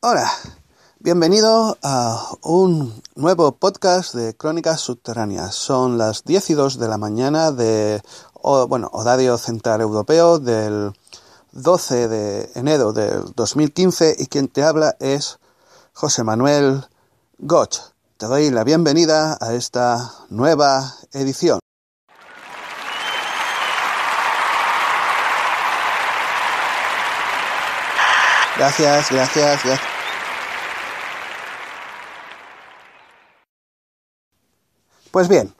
Hola, bienvenido a un nuevo podcast de Crónicas Subterráneas. Son las 10 y 2 de la mañana de, bueno, horario central europeo del 12 de enero de 2015 y quien te habla es José Manuel Goch. Te doy la bienvenida a esta nueva edición. Gracias, gracias, gracias. Pues bien,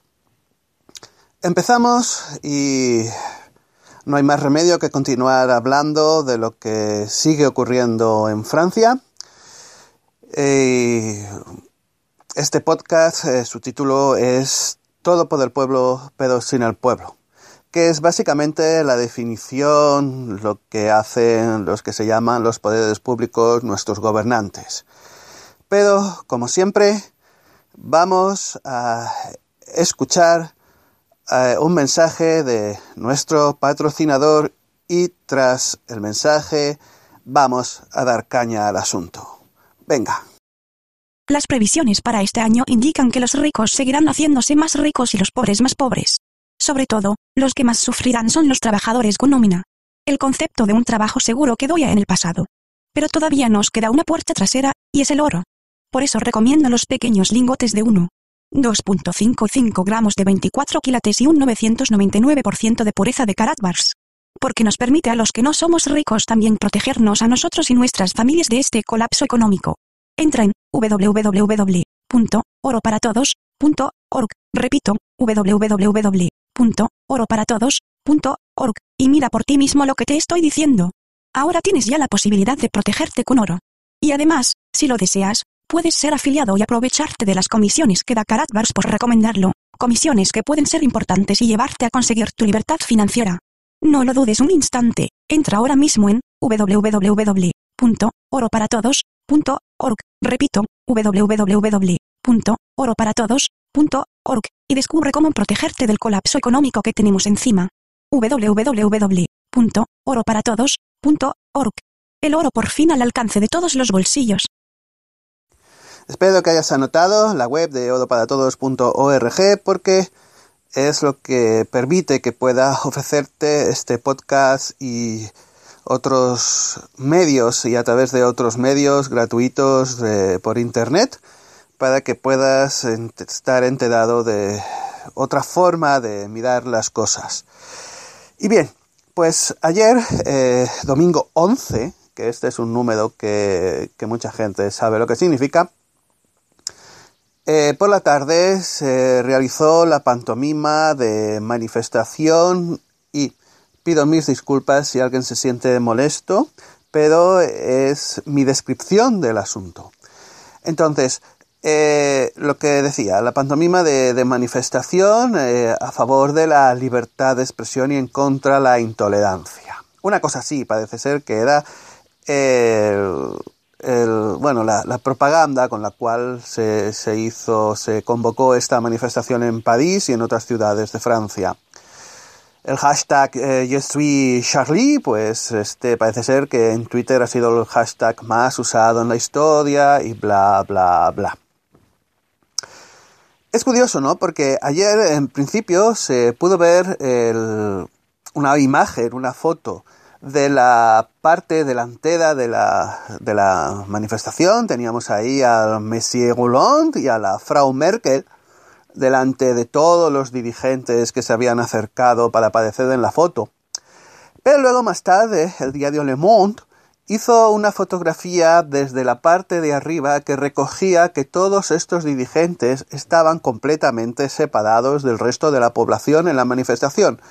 empezamos y no hay más remedio que continuar hablando de lo que sigue ocurriendo en Francia. Eh, este podcast, eh, su título es Todo por el pueblo, pero sin el pueblo que es básicamente la definición, lo que hacen los que se llaman los poderes públicos, nuestros gobernantes. Pero, como siempre, vamos a escuchar eh, un mensaje de nuestro patrocinador y tras el mensaje vamos a dar caña al asunto. Venga. Las previsiones para este año indican que los ricos seguirán haciéndose más ricos y los pobres más pobres. Sobre todo, los que más sufrirán son los trabajadores con nómina. El concepto de un trabajo seguro quedó ya en el pasado. Pero todavía nos queda una puerta trasera, y es el oro. Por eso recomiendo los pequeños lingotes de 1.2.55 gramos de 24 quilates y un 999% de pureza de caratbars. Porque nos permite a los que no somos ricos también protegernos a nosotros y nuestras familias de este colapso económico. Entra en www.oroparatodos.org. Repito, www www.oroparatodos.org y mira por ti mismo lo que te estoy diciendo. Ahora tienes ya la posibilidad de protegerte con oro. Y además, si lo deseas, puedes ser afiliado y aprovecharte de las comisiones que da Karatbars por recomendarlo, comisiones que pueden ser importantes y llevarte a conseguir tu libertad financiera. No lo dudes un instante, entra ahora mismo en www.oroparatodos.org, repito, www.oroparatodos.org y descubre cómo protegerte del colapso económico que tenemos encima. www.oroparatodos.org. El oro por fin al alcance de todos los bolsillos. Espero que hayas anotado la web de oroparatodos.org porque es lo que permite que pueda ofrecerte este podcast y otros medios y a través de otros medios gratuitos eh, por internet para que puedas estar enterado de otra forma de mirar las cosas. Y bien, pues ayer, eh, domingo 11, que este es un número que, mucha gente sabe lo que significa, eh, por la tarde se realizó la pantomima de manifestación y pido mis disculpas si alguien se siente molesto, pero es mi descripción del asunto. Entonces, eh, lo que decía, la pantomima de, manifestación eh, a favor de la libertad de expresión y en contra la intolerancia. Una cosa así, parece ser que era eh, bueno, la, propaganda con la cual se, hizo, se convocó esta manifestación en París y en otras ciudades de Francia. El hashtag eh, Charlie, pues este parece ser que en Twitter ha sido el hashtag más usado en la historia y bla, bla, bla. Es curioso, ¿no? Porque ayer en principio se pudo ver una imagen, una foto de la parte delantera de la, de la manifestación. Teníamos ahí al Messier Hollande y a la Frau Merkel delante de todos los dirigentes que se habían acercado para aparecer en la foto. Pero luego más tarde el día de Monde Hizo una fotografía desde la parte de arriba que recogía que todos estos dirigentes estaban completamente separados del resto de la población en la manifestación.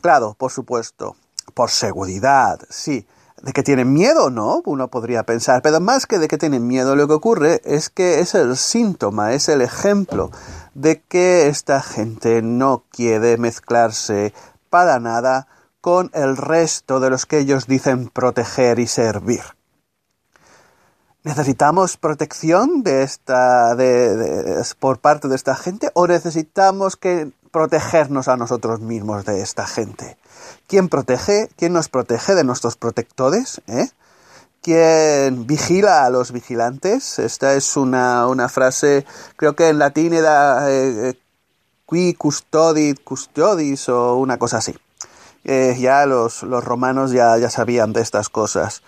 Claro, por supuesto, por seguridad, sí. De que tienen miedo, ¿no? Uno podría pensar, pero más que de que tienen miedo, lo que ocurre es que es el síntoma, es el ejemplo de que esta gente no quiere mezclarse para nada con el resto de los que ellos dicen proteger y servir. ¿Necesitamos protección de esta, por parte de esta gente o necesitamos que protegernos a nosotros mismos de esta gente? ¿Quién protege? ¿Quién nos protege de nuestros protectores? Eh? ¿Quién vigila a los vigilantes. Esta es una, frase, creo que en latín era eh, eh, qui custodit custodis o una cosa así. Eh, ya los, romanos ya, ya, sabían de estas cosas,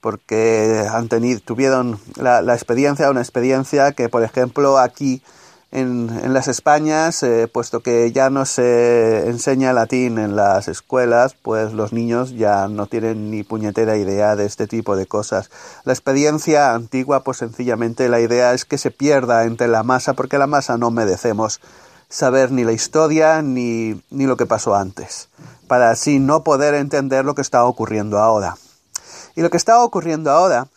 porque han tenido, tuvieron la, experiencia, una experiencia que, por ejemplo, aquí en, las Españas, eh, puesto que ya no se enseña latín en las escuelas, pues los niños ya no tienen ni puñetera idea de este tipo de cosas. La experiencia antigua, pues sencillamente la idea es que se pierda entre la masa, porque la masa no merecemos saber ni la historia ni, ni lo que pasó antes para así no poder entender lo que está ocurriendo ahora. Y lo que está ocurriendo ahora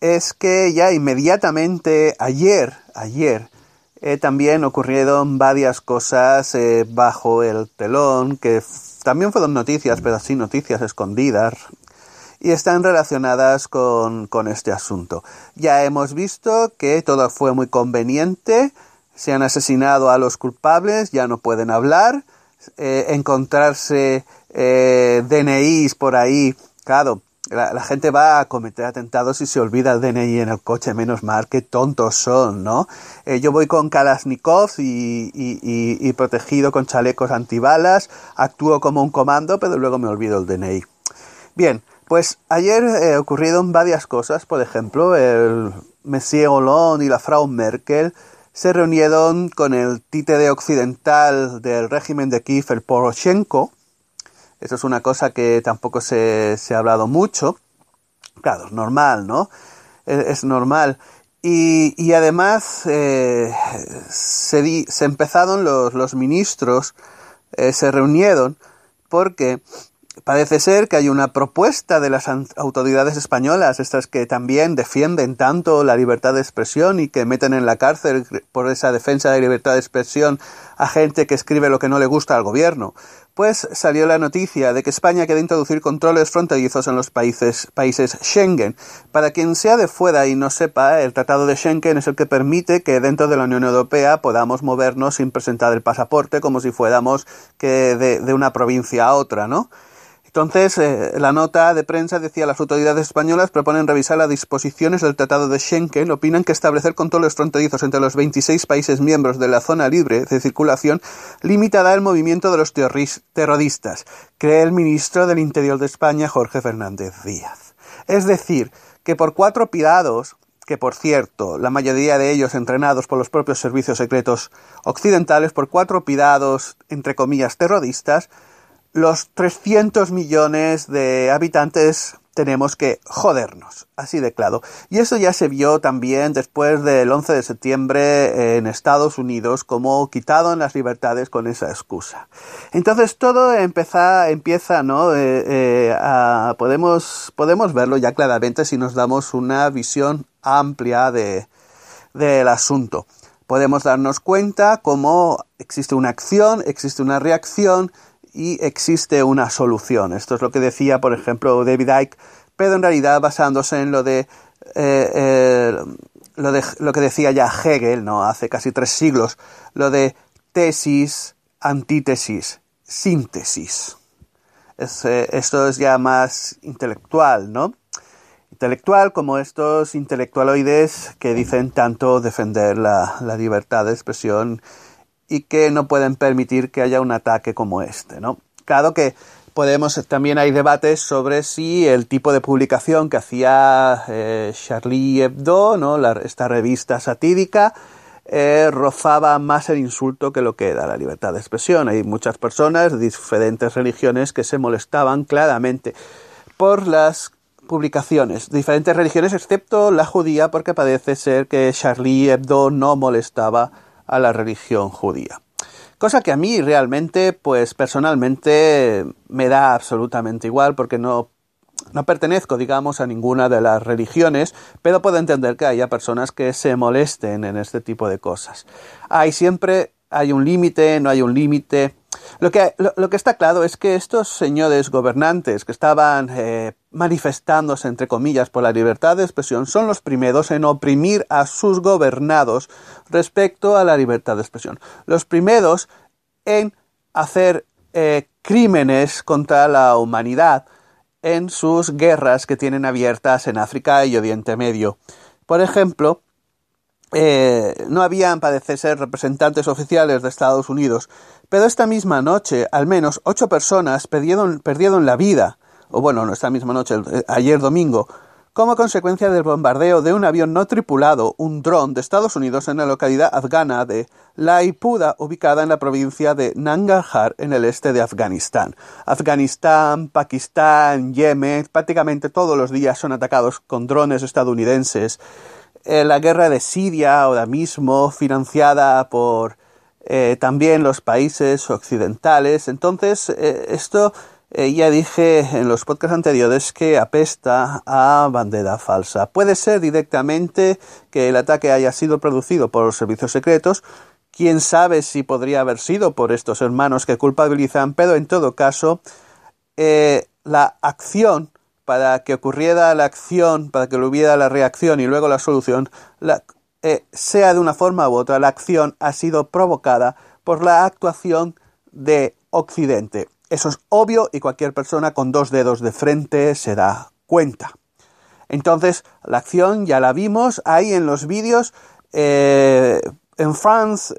es que ya inmediatamente ayer, ayer, eh, también ocurrieron varias cosas eh, bajo el telón, que también fueron noticias, pero así noticias escondidas, y están relacionadas con este asunto. Ya hemos visto que todo fue muy conveniente, se han asesinado a los culpables, ya no pueden hablar, eh, encontrarse eh, DNIs por ahí. Claro, la, gente va a cometer atentados y se olvida el DNI en el coche, menos mal, que tontos son, ¿no? Eh, yo voy con Kalashnikov y, y, protegido con chalecos antibalas, actúo como un comando, pero luego me olvido el DNI. Bien, pues ayer ocurrieron varias cosas, por ejemplo, el Messier Hollande y la Frau Merkel se reunieron con el títere occidental del régimen de Kiev, el Poroshenko. Eso es una cosa que tampoco se, se ha hablado mucho. Claro, es normal, ¿no? Es, normal. Y, y además eh, se, se, empezaron los, los ministros, eh, se reunieron porque Parece ser que hay una propuesta de las autoridades españolas, estas que también defienden tanto la libertad de expresión y que meten en la cárcel por esa defensa de libertad de expresión a gente que escribe lo que no le gusta al gobierno. Pues salió la noticia de que España quiere introducir controles fronterizos en los países, países Schengen. Para quien sea de fuera y no sepa, el Tratado de Schengen es el que permite que dentro de la Unión Europea podamos movernos sin presentar el pasaporte como si fuéramos que de, de una provincia a otra, ¿no? Entonces, eh, la nota de prensa decía las autoridades españolas proponen revisar las disposiciones del Tratado de Schengen, opinan que establecer controles fronterizos entre los 26 países miembros de la zona libre de circulación limitará el movimiento de los terroristas, cree el ministro del Interior de España, Jorge Fernández Díaz. Es decir, que por cuatro pidados, que por cierto, la mayoría de ellos entrenados por los propios servicios secretos occidentales, por cuatro pidados entre comillas, terroristas, los 300 millones de habitantes tenemos que jodernos, así de claro. Y eso ya se vio también después del 11 de septiembre en Estados Unidos, como quitado en las libertades con esa excusa. Entonces todo empieza, empieza ¿no? Eh, eh, podemos, podemos verlo ya claramente si nos damos una visión amplia de, del asunto. Podemos darnos cuenta cómo existe una acción, existe una reacción, y existe una solución. Esto es lo que decía, por ejemplo, David Icke, pero en realidad basándose en lo de, eh, lo, que decía ya Hegel, ¿no? Hace casi tres siglos, lo de tesis, antítesis, síntesis. Eh, esto es ya más intelectual, ¿no? Intelectual como estos intelectualoides que dicen tanto defender la, la libertad de expresión y que no pueden permitir que haya un ataque como este, ¿no? Claro que podemos, también hay debates sobre si el tipo de publicación que hacía eh, Charlie Hebdo, ¿no? esta revista satírica, eh, rozaba más el insulto que lo que era la libertad de expresión. Hay muchas personas de diferentes religiones que se molestaban claramente por las publicaciones, diferentes religiones excepto la judía porque parece ser que Charlie Hebdo no molestaba a la religión judía. Cosa que a mí realmente, pues personalmente, me da absolutamente igual porque no, no pertenezco, digamos, a ninguna de las religiones, pero puedo entender que haya personas que se molesten en este tipo de cosas. Hay siempre hay un límite, no hay un límite. Lo que, lo, que, está claro es que estos señores gobernantes que estaban eh, manifestándose, entre comillas, por la libertad de expresión, son los primeros en oprimir a sus gobernados respecto a la libertad de expresión. Los primeros en hacer eh, crímenes contra la humanidad en sus guerras que tienen abiertas en África y Oriente Medio. Por ejemplo, eh, no habían, parece ser, representantes oficiales de Estados Unidos, pero esta misma noche al menos ocho personas perdieron, perdieron la vida, o bueno, no esta misma noche, eh, ayer domingo, como consecuencia del bombardeo de un avión no tripulado, un dron de Estados Unidos en la localidad afgana de Laipuda, ubicada en la provincia de Nangarhar, en el este de Afganistán. Afganistán, Pakistán, Yemen, prácticamente todos los días son atacados con drones estadounidenses. Eh, la guerra de Siria ahora mismo, financiada por eh, también los países occidentales. Entonces, eh, esto ya dije en los podcasts anteriores que apesta a bandera falsa. Puede ser directamente que el ataque haya sido producido por los servicios secretos. Quién sabe si podría haber sido por estos hermanos que culpabilizan, pero en todo caso, la acción para que ocurriera la acción, para que hubiera la reacción y luego la solución, eh, sea de una forma u otra, la acción ha sido provocada por la actuación de Occidente. Eso es obvio y cualquier persona con dos dedos de frente se da cuenta. Entonces, la acción ya la vimos ahí en los vídeos. Eh, en France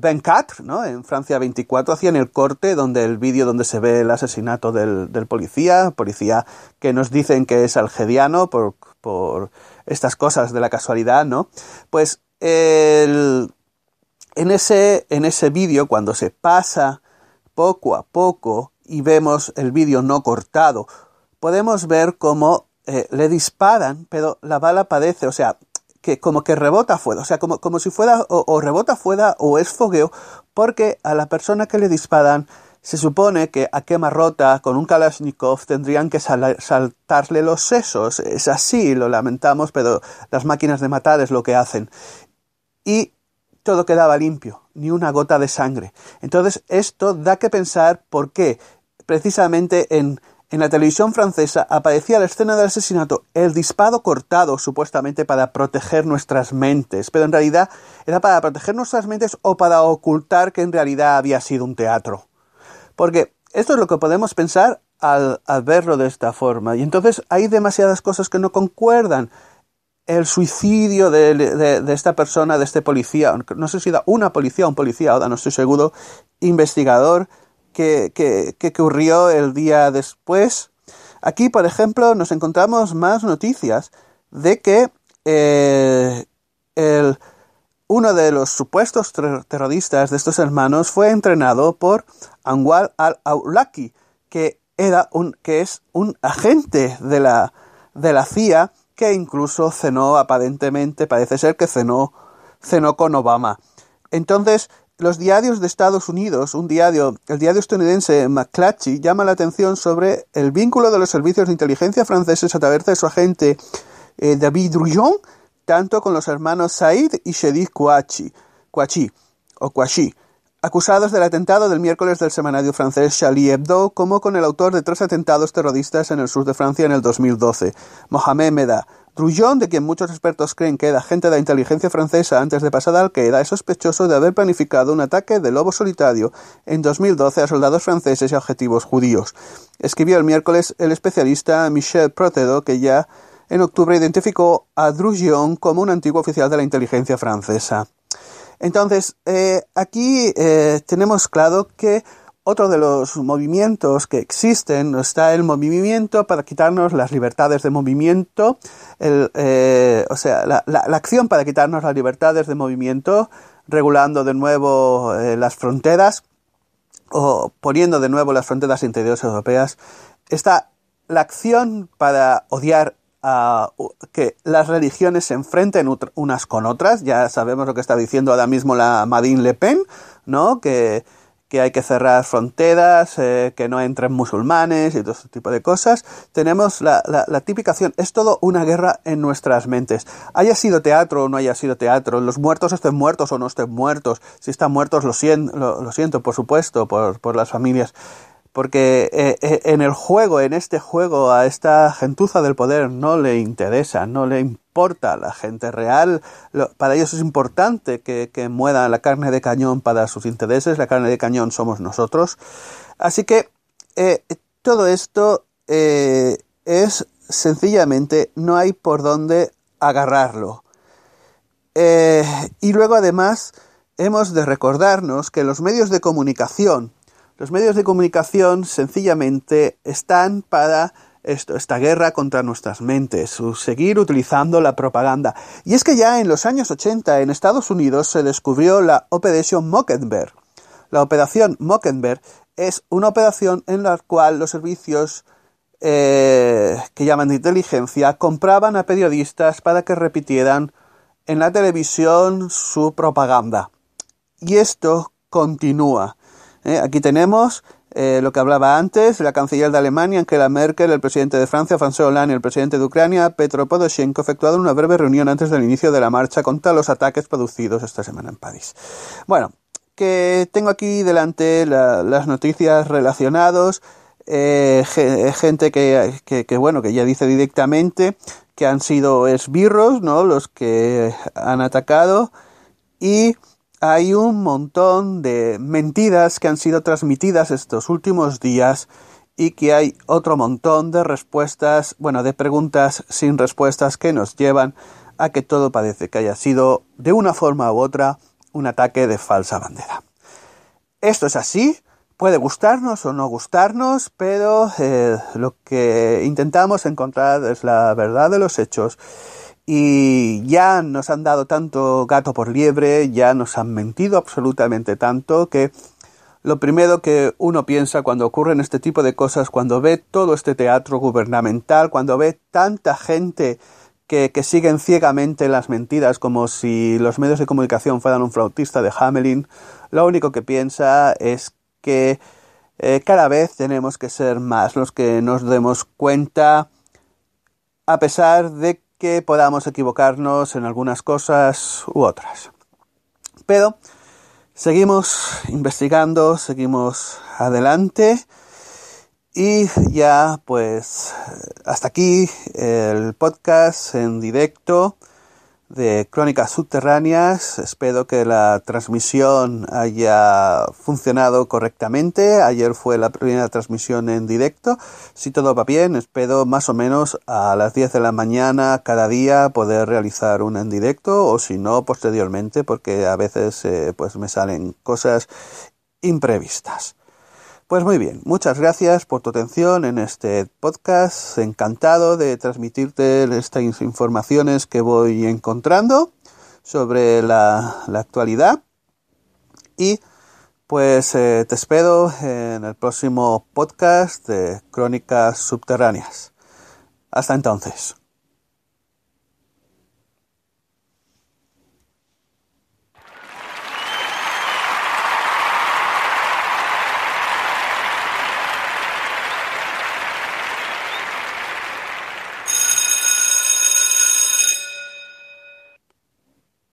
24, eh, en Francia 24, hacían el corte donde el vídeo donde se ve el asesinato del, policía, policía que nos dicen que es algediano por, estas cosas de la casualidad, ¿no? Pues en ese, en ese vídeo, cuando se pasa poco a poco y vemos el vídeo no cortado, podemos ver cómo eh, le disparan, pero la bala padece, o sea, que como que rebota fuera, o sea, como, si fuera o, rebota fuera o es fogueo, porque a la persona que le disparan se supone que a rota con un Kalashnikov tendrían que saltarle los sesos. Es así, lo lamentamos, pero las máquinas de matar es lo que hacen. Y todo quedaba limpio, ni una gota de sangre. Entonces, esto da que pensar por qué, precisamente en en la televisión francesa aparecía la escena del asesinato, el disparo cortado supuestamente para proteger nuestras mentes, pero en realidad era para proteger nuestras mentes o para ocultar que en realidad había sido un teatro. Porque esto es lo que podemos pensar al, verlo de esta forma. Y entonces hay demasiadas cosas que no concuerdan. El suicidio de, esta persona, de este policía, no sé si era una policía o un policía, no estoy seguro, investigador, que, que, ocurrió el día después. Aquí, por ejemplo, nos encontramos más noticias de que eh, uno de los supuestos terroristas de estos hermanos fue entrenado por Anwar al-Awlaki, que, era un, que es un agente de la, de la CIA que incluso cenó, aparentemente, parece ser que cenó, cenó con Obama. Entonces, los diarios de Estados Unidos, un diario, el diario estadounidense McClatchy, llama la atención sobre el vínculo de los servicios de inteligencia franceses a través de su agente eh, David Drujon, tanto con los hermanos Said y Shedid Kouachi, Kouachi, o Kouachi, acusados del atentado del miércoles del semanario francés Charlie Hebdo, como con el autor de tres atentados terroristas en el sur de Francia en el 2012, Mohamed Meda, Drouillon, de quien muchos expertos creen que era agente de la inteligencia francesa antes de pasar al que es sospechoso de haber planificado un ataque de lobo solitario en 2012 a soldados franceses y objetivos judíos. Escribió el miércoles el especialista Michel Protedo, que ya en octubre identificó a Drujón como un antiguo oficial de la inteligencia francesa. Entonces, eh, aquí eh, tenemos claro que otro de los movimientos que existen está el movimiento para quitarnos las libertades de movimiento, eh, o sea, la, acción para quitarnos las libertades de movimiento, regulando de nuevo eh, las fronteras o poniendo de nuevo las fronteras interiores europeas. Está la acción para odiar a que las religiones se enfrenten unas con otras. Ya sabemos lo que está diciendo ahora mismo la Madine Le Pen, ¿no? Que que hay que cerrar fronteras, eh, que no entren musulmanes y todo ese tipo de cosas. Tenemos la, la, es todo una guerra en nuestras mentes. Haya sido teatro o no haya sido teatro, los muertos estén muertos o no estén muertos, si están muertos lo, siento, lo, siento, por supuesto, por, las familias. Porque eh, eh, en el juego, en este juego, a esta gentuza del poder no le interesa, no le importa la gente real, para ellos es importante que, que la carne de cañón para sus intereses, la carne de cañón somos nosotros. Así que eh, todo esto eh, es sencillamente, no hay por dónde agarrarlo. Eh, y luego además hemos de recordarnos que los medios de comunicación, los medios de comunicación sencillamente están para esta guerra contra nuestras mentes, seguir utilizando la propaganda. Y es que ya en los años 80 en Estados Unidos se descubrió la Operación Mockenberg. La Operación Mockenberg es una operación en la cual los servicios eh, que llaman de inteligencia compraban a periodistas para que repitieran en la televisión su propaganda. Y esto continúa. ¿eh? aquí tenemos eh, lo que hablaba antes, la canciller de Alemania, Angela Merkel, el presidente de Francia, François Hollande, el presidente de Ucrania, Petro Podoshenko, efectuado una breve reunión antes del inicio de la marcha contra los ataques producidos esta semana en París. Bueno, que tengo aquí delante las noticias relacionadas, eh, eh, gente que, que, bueno, que ya dice directamente que han sido esbirros, ¿no? Los que han atacado y hay un montón de mentiras que han sido transmitidas estos últimos días y que hay otro montón de respuestas, bueno, de preguntas sin respuestas que nos llevan a que todo parece que haya sido, de una forma u otra, un ataque de falsa bandera. Esto es así, puede gustarnos o no gustarnos, pero eh, lo que intentamos encontrar es la verdad de los hechos y ya nos han dado tanto gato por liebre, ya nos han mentido absolutamente tanto que lo primero que uno piensa cuando ocurren este tipo de cosas, cuando ve todo este teatro gubernamental, cuando ve tanta gente que, que siguen ciegamente las mentiras como si los medios de comunicación fueran un flautista de Hamelin, lo único que piensa es que eh, cada vez tenemos que ser más los que nos demos cuenta a pesar de que que podamos equivocarnos en algunas cosas u otras. Pero seguimos investigando, seguimos adelante y ya pues hasta aquí el podcast en directo de Crónicas Subterráneas. Espero que la transmisión haya funcionado correctamente. Ayer fue la primera transmisión en directo. Si todo va bien, espero más o menos a las 10 de la mañana cada día poder realizar una en directo o si no, posteriormente, porque a veces eh, pues me salen cosas imprevistas. Pues muy bien, muchas gracias por tu atención en este podcast. Encantado de transmitirte estas informaciones que voy encontrando sobre la, actualidad. Y pues eh, te espero en el próximo podcast de Crónicas Subterráneas. Hasta entonces.